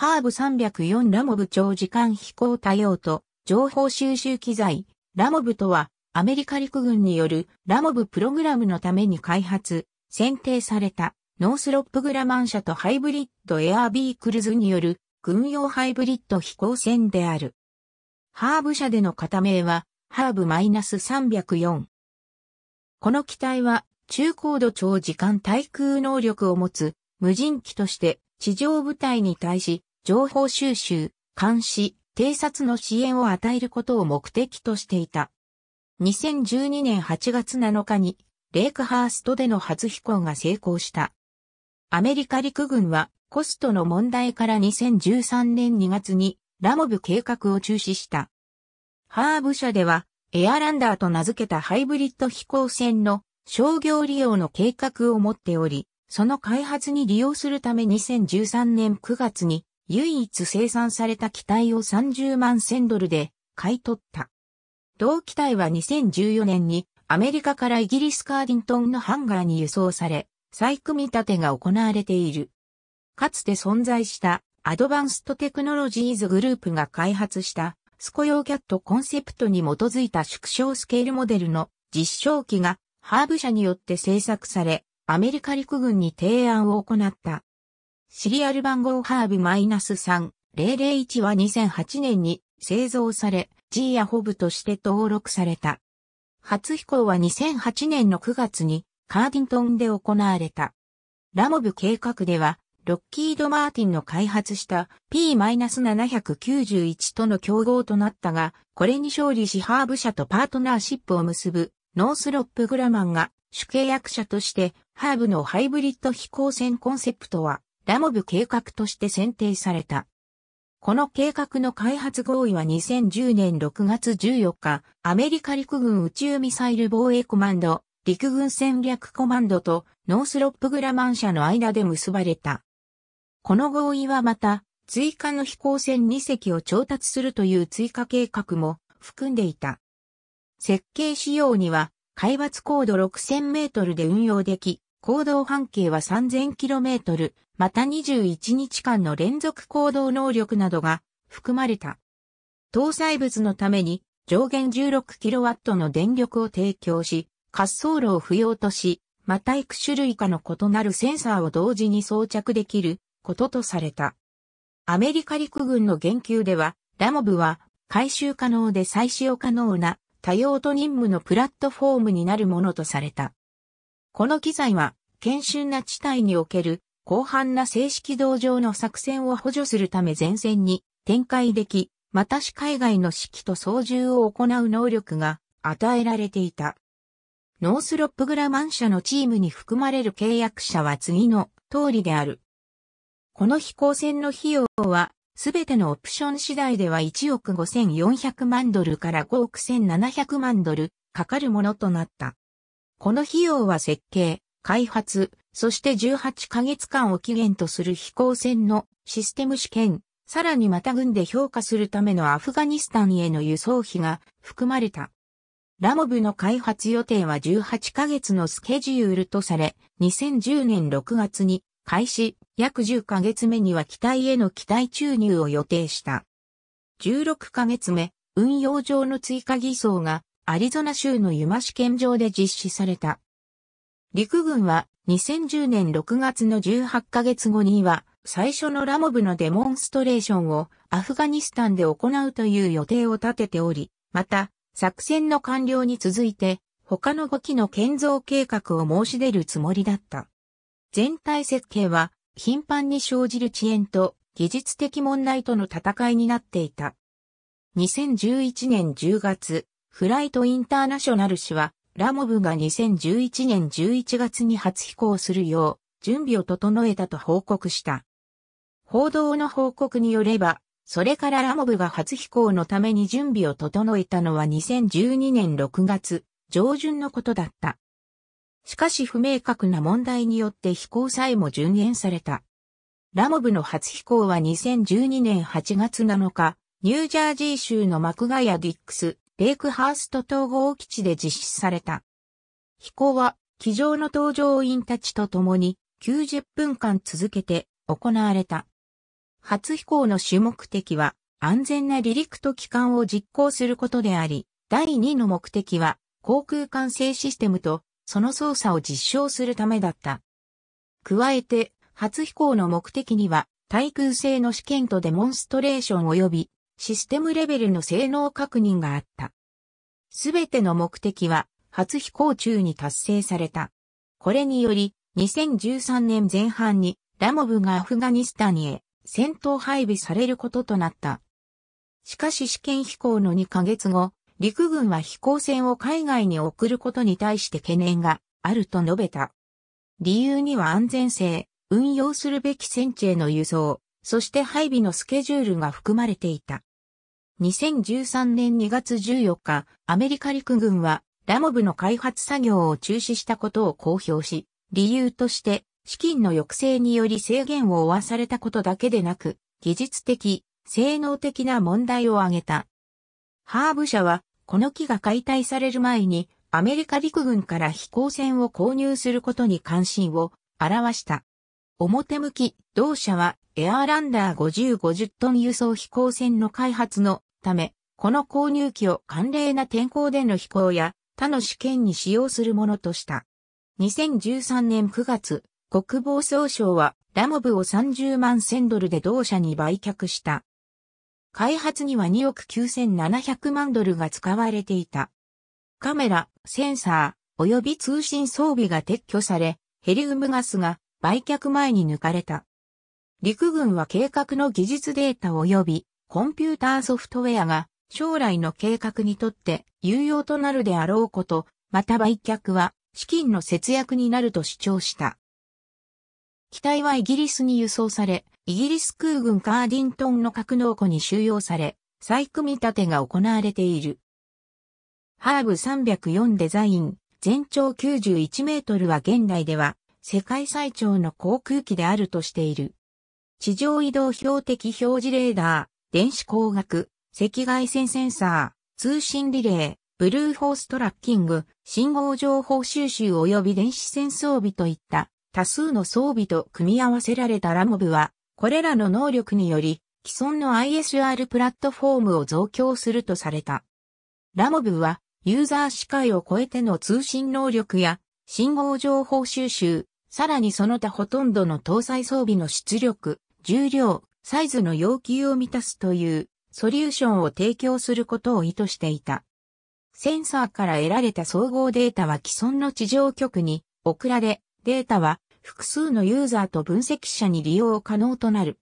ハーブ304ラモブ長時間飛行多用途、情報収集機材、ラモブとは、アメリカ陸軍によるラモブプログラムのために開発、選定された、ノースロップグラマン社とハイブリッドエアービークルズによる軍用ハイブリッド飛行船である。ハーブ社での型名は、ハーブ -304。この機体は、中高度長時間対空能力を持つ、無人機として、地上部隊に対し、情報収集、監視、偵察の支援を与えることを目的としていた。2012年8月7日に、レイクハーストでの初飛行が成功した。アメリカ陸軍は、コストの問題から2013年2月に、ラモブ計画を中止した。ハーブ社では、エアランダーと名付けたハイブリッド飛行船の商業利用の計画を持っており、その開発に利用するため2013年9月に唯一生産された機体を30万千ドルで買い取った。同機体は2014年にアメリカからイギリスカーディントンのハンガーに輸送され、再組み立てが行われている。かつて存在したアドバンストテクノロジーズグループが開発したスコヨーキャットコンセプトに基づいた縮小スケールモデルの実証機がハーブ社によって制作され、アメリカ陸軍に提案を行った。シリアル番号ハーブ -3001 は2008年に製造され、G やホブとして登録された。初飛行は2008年の9月にカーディントンで行われた。ラモブ計画では、ロッキード・マーティンの開発した P-791 との競合となったが、これに勝利しハーブ社とパートナーシップを結ぶノースロップ・グラマンが主契約者としてハーブのハイブリッド飛行船コンセプトはラモブ計画として選定された。この計画の開発合意は2010年6月14日、アメリカ陸軍宇宙ミサイル防衛コマンド、陸軍戦略コマンドとノースロップグラマン社の間で結ばれた。この合意はまた、追加の飛行船2隻を調達するという追加計画も含んでいた。設計仕様には、海抜高度6000メートルで運用でき、行動半径は 3000km、また21日間の連続行動能力などが含まれた。搭載物のために上限 16kW の電力を提供し、滑走路を不要とし、また幾種類かの異なるセンサーを同時に装着できることとされた。アメリカ陸軍の言及では、ラモブは回収可能で再使用可能な多用途任務のプラットフォームになるものとされた。この機材は、研修な地帯における広範な正式道場の作戦を補助するため前線に展開でき、またし海外の指揮と操縦を行う能力が与えられていた。ノースロップグラマン社のチームに含まれる契約者は次の通りである。この飛行船の費用は、すべてのオプション次第では1億5400万ドルから5億1700万ドルかかるものとなった。この費用は設計、開発、そして18ヶ月間を期限とする飛行船のシステム試験、さらにまた軍で評価するためのアフガニスタンへの輸送費が含まれた。ラモブの開発予定は18ヶ月のスケジュールとされ、2010年6月に開始、約10ヶ月目には機体への機体注入を予定した。16ヶ月目、運用上の追加偽装がアリゾナ州のユマ試験場で実施された。陸軍は2010年6月の18ヶ月後には最初のラモブのデモンストレーションをアフガニスタンで行うという予定を立てており、また作戦の完了に続いて他の5機の建造計画を申し出るつもりだった。全体設計は頻繁に生じる遅延と技術的問題との戦いになっていた。2011年10月、フライトインターナショナル氏は、ラモブが2011年11月に初飛行するよう、準備を整えたと報告した。報道の報告によれば、それからラモブが初飛行のために準備を整えたのは2012年6月上旬のことだった。しかし不明確な問題によって飛行さえも順延された。ラモブの初飛行は2012年8月7日、ニュージャージー州のマクガヤ・ディックスレイクハースト統合基地で実施された。飛行は、機上の搭乗員たちと共に90分間続けて行われた。初飛行の主目的は、安全な離陸と帰還を実行することであり、第2の目的は、航空管制システムと、その操作を実証するためだった。加えて、初飛行の目的には、対空性の試験とデモンストレーション及び、システムレベルの性能確認があった。すべての目的は初飛行中に達成された。これにより、2013年前半にラモブがアフガニスタンへ戦闘配備されることとなった。しかし試験飛行の2ヶ月後、陸軍は飛行船を海外に送ることに対して懸念があると述べた。理由には安全性、運用するべき戦地への輸送、そして配備のスケジュールが含まれていた。2013年2月14日、アメリカ陸軍はラモブの開発作業を中止したことを公表し、理由として資金の抑制により制限を負わされたことだけでなく、技術的、性能的な問題を挙げた。ハーブ社は、この木が解体される前に、アメリカ陸軍から飛行船を購入することに関心を表した。表向き、同社はエアーランダー5050トン輸送飛行船の開発のため、この購入機を寒冷な天候での飛行や他の試験に使用するものとした。2013年9月、国防総省はラモブを30万千ドルで同社に売却した。開発には2億9700万ドルが使われていた。カメラ、センサー、及び通信装備が撤去され、ヘリウムガスが売却前に抜かれた。陸軍は計画の技術データ及びコンピューターソフトウェアが将来の計画にとって有用となるであろうこと、また売却は資金の節約になると主張した。機体はイギリスに輸送され、イギリス空軍カーディントンの格納庫に収容され、再組み立てが行われている。ハーブ304デザイン、全長91メートルは現代では世界最長の航空機であるとしている。地上移動標的表示レーダー。電子工学、赤外線センサー、通信リレー、ブルーホーストラッキング、信号情報収集及び電子線装備といった多数の装備と組み合わせられたラモブは、これらの能力により、既存の ISR プラットフォームを増強するとされた。ラモブは、ユーザー視界を超えての通信能力や、信号情報収集、さらにその他ほとんどの搭載装備の出力、重量、サイズの要求を満たすというソリューションを提供することを意図していた。センサーから得られた総合データは既存の地上局に送られ、データは複数のユーザーと分析者に利用可能となる。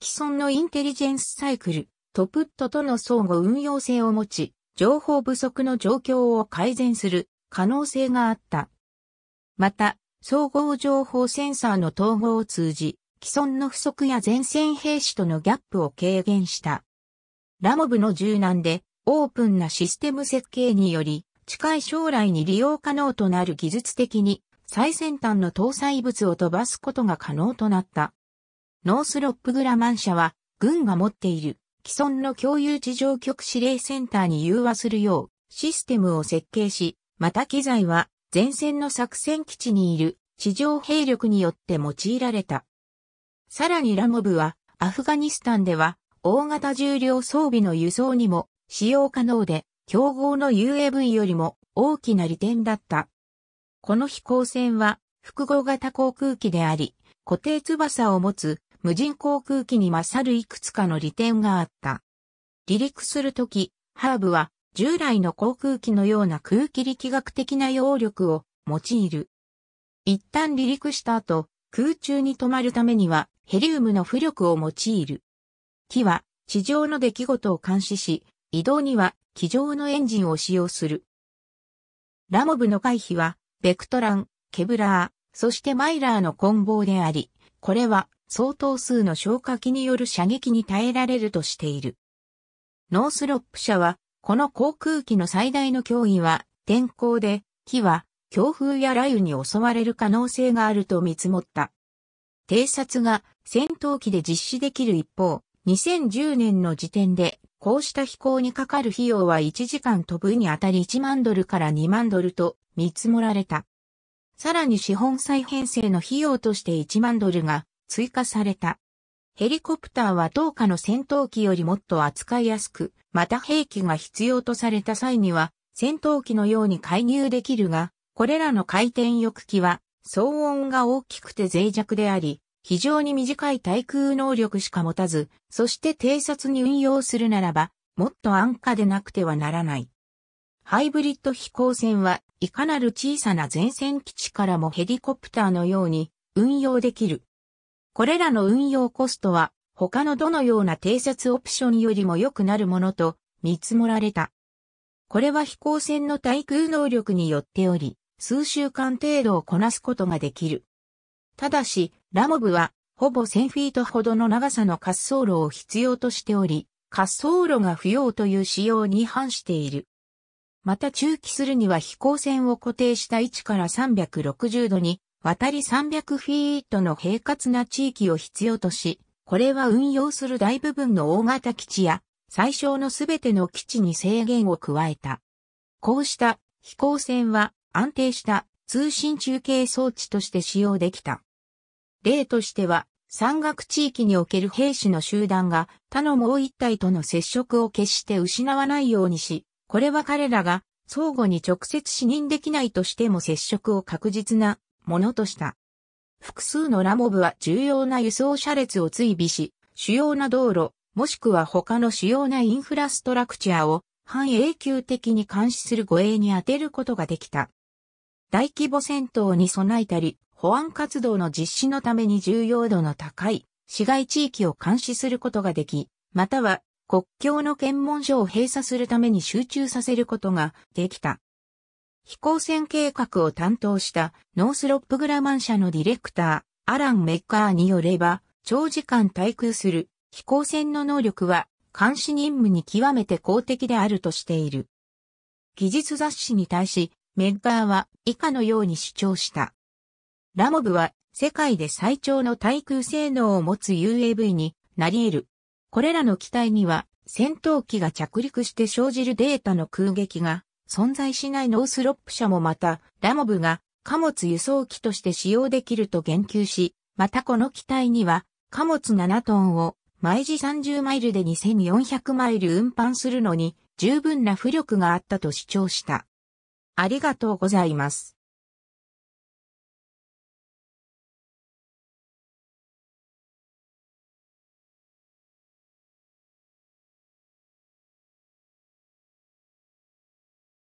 既存のインテリジェンスサイクル、トプットとの相互運用性を持ち、情報不足の状況を改善する可能性があった。また、総合情報センサーの統合を通じ、既存の不足や前線兵士とのギャップを軽減した。ラモブの柔軟でオープンなシステム設計により、近い将来に利用可能となる技術的に最先端の搭載物を飛ばすことが可能となった。ノースロップグラマン社は、軍が持っている既存の共有地上局指令センターに融和するようシステムを設計し、また機材は前線の作戦基地にいる地上兵力によって用いられた。さらにラモブは、アフガニスタンでは、大型重量装備の輸送にも使用可能で、競合の UAV よりも大きな利点だった。この飛行船は複合型航空機であり、固定翼を持つ無人航空機に勝るいくつかの利点があった。離陸するとき、ハーブは従来の航空機のような空気力学的な揚力を用いる。一旦離陸した後、空中に止まるためにはヘリウムの浮力を用いる。機は地上の出来事を監視し、移動には機上のエンジンを使用する。ラモブの回避は、ベクトラン、ケブラー、そしてマイラーの混合であり、これは相当数の消火器による射撃に耐えられるとしている。ノースロップ社は、この航空機の最大の脅威は天候で、機は強風や雷雨に襲われる可能性があると見積もった。偵察が戦闘機で実施できる一方、2010年の時点で、こうした飛行にかかる費用は1時間飛ぶにあたり1万ドルから2万ドルと見積もられた。さらに資本再編成の費用として1万ドルが追加された。ヘリコプターは当日の戦闘機よりもっと扱いやすく、また兵器が必要とされた際には、戦闘機のように介入できるが、これらの回転翼機は騒音が大きくて脆弱であり、非常に短い対空能力しか持たず、そして偵察に運用するならば、もっと安価でなくてはならない。ハイブリッド飛行船はいかなる小さな前線基地からもヘリコプターのように運用できる。これらの運用コストは他のどのような偵察オプションよりも良くなるものと見積もられた。これは飛行船の対空能力によっており、数週間程度をこなすことができる。ただし、ラモブは、ほぼ1000フィートほどの長さの滑走路を必要としており、滑走路が不要という仕様に反している。また中期するには飛行船を固定した位置から360度に渡り300フィートの平滑な地域を必要とし、これは運用する大部分の大型基地や最小のすべての基地に制限を加えた。こうした飛行船は安定した通信中継装置として使用できた。例としては、山岳地域における兵士の集団が他のもう一体との接触を決して失わないようにし、これは彼らが相互に直接視認できないとしても接触を確実なものとした。複数のラモブは重要な輸送車列を追尾し、主要な道路、もしくは他の主要なインフラストラクチャーを半永久的に監視する護衛に充てることができた。大規模戦闘に備えたり、保安活動の実施のために重要度の高い市街地域を監視することができ、または国境の検問所を閉鎖するために集中させることができた。飛行船計画を担当したノースロップグラマン社のディレクター、アラン・メッカーによれば、長時間滞空する飛行船の能力は監視任務に極めて公的であるとしている。技術雑誌に対し、メッガーは以下のように主張した。ラモブは世界で最長の対空性能を持つ UAV になり得る。これらの機体には戦闘機が着陸して生じるデータの空撃が存在しないノースロップ社もまたラモブが貨物輸送機として使用できると言及し、またこの機体には貨物7トンを毎時30マイルで2400マイル運搬するのに十分な浮力があったと主張した。ありがとうございます。